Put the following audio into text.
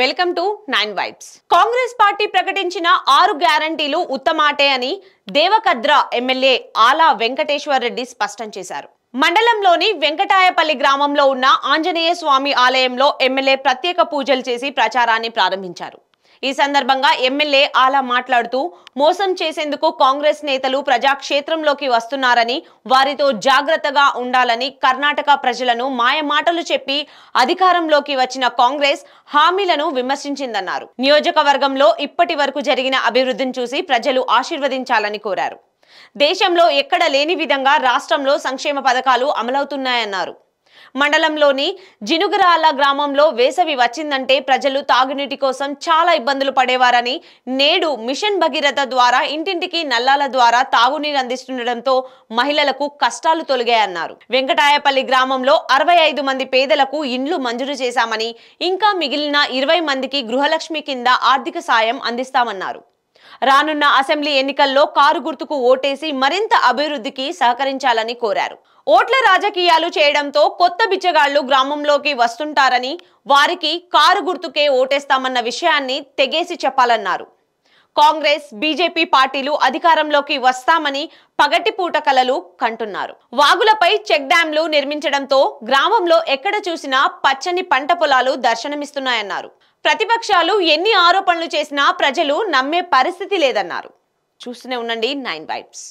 welcome to nine vibes Congress party ప్రకటించిన ఆరు గ్యారంటీలు ఉత్తమాటే అని దేవకద్ర ఎమ్మెల్యే ఆలా వెంకటేశ్వర రెడ్డి స్పష్టం చేశారు మండలంలోని వెంకటాయపల్లి గ్రామంలో ఉన్న ఆంజనేయ స్వామి ఆలయంలో ఎమ్మెల్యే ప్రత్యేక పూజలు చేసి ప్రచారాన్ని ప్రారంభించారు ఈ సందర్భంగా ఎమ్మెల్యే ఆలా మాట్లాడుతూ మోసం చేసేందుకు కాంగ్రెస్ నేతలు ప్రజాక్షేత్రంలోకి వస్తున్నారని వారితో జాగ్రత్తగా ఉండాలని కర్ణాటక ప్రజలను మాయమాటలు చెప్పి అధికారంలోకి వచ్చిన కాంగ్రెస్ హామీలను విమర్శించిందన్నారు నియోజకవర్గంలో ఇప్పటి వరకు జరిగిన అభివృద్ధిని చూసి ప్రజలు ఆశీర్వదించాలని చేయాలని కోరారు దేశంలో ఎక్కడ లేని విధంగా రాష్ట్రంలో సంక్షేమ పథకాలు అమలవుతున్నాయన్నారు మండలంలోని జినుగురాల గ్రామంలో వేసవి వచ్చిందంటే ప్రజలు తాగునీటి కోసం చాలా ఇబ్బందులు పడేవారని నేడు మిషన్ భగీరథ ద్వారా ఇంటింటికి నల్లాల ద్వారా తాగునీరు అందిస్తుండటంతో మహిళలకు కష్టాలు తొలగాయన్నారు వెంకటాయపల్లి గ్రామంలో అరవై ఐదు మంది పేదలకు ఇండ్లు మంజూరు చేశామని ఇంకా మిగిలిన ఇరవై మందికి గృహలక్ష్మి కింద ఆర్థిక సాయం అందిస్తామన్నారు రానున్న అసెంబ్లీ ఎన్నికల్లో కారు గుర్తుకు ఓటేసి మరింత అభివృద్ధికి సహకరించాలని కోరారు ఓట్ల రాజకీయాలు చేయడంతో కొత్త బిచ్చగాళ్లు గ్రామంలోకి వస్తుంటారని వారికి కారు గుర్తుకే ఓటేస్తామన్న విషయాన్ని తెగేసి చెప్పాలన్నారు కాంగ్రెస్ బీజేపీ పార్టీలు అధికారంలోకి వస్తామని పగటిపూట కలలు కంటున్నారు వాగులపై చెక్ డ్యాంలు నిర్మించడంతో గ్రామంలో ఎక్కడ చూసినా పచ్చని పంట పొలాలు దర్శనమిస్తున్నాయన్నారు ప్రతిపక్షాలు ఎన్ని ఆరోపణలు చేసినా ప్రజలు నమ్మే పరిస్థితి లేదన్నారు చూస్తూనే ఉండండి నైన్ వైబ్స్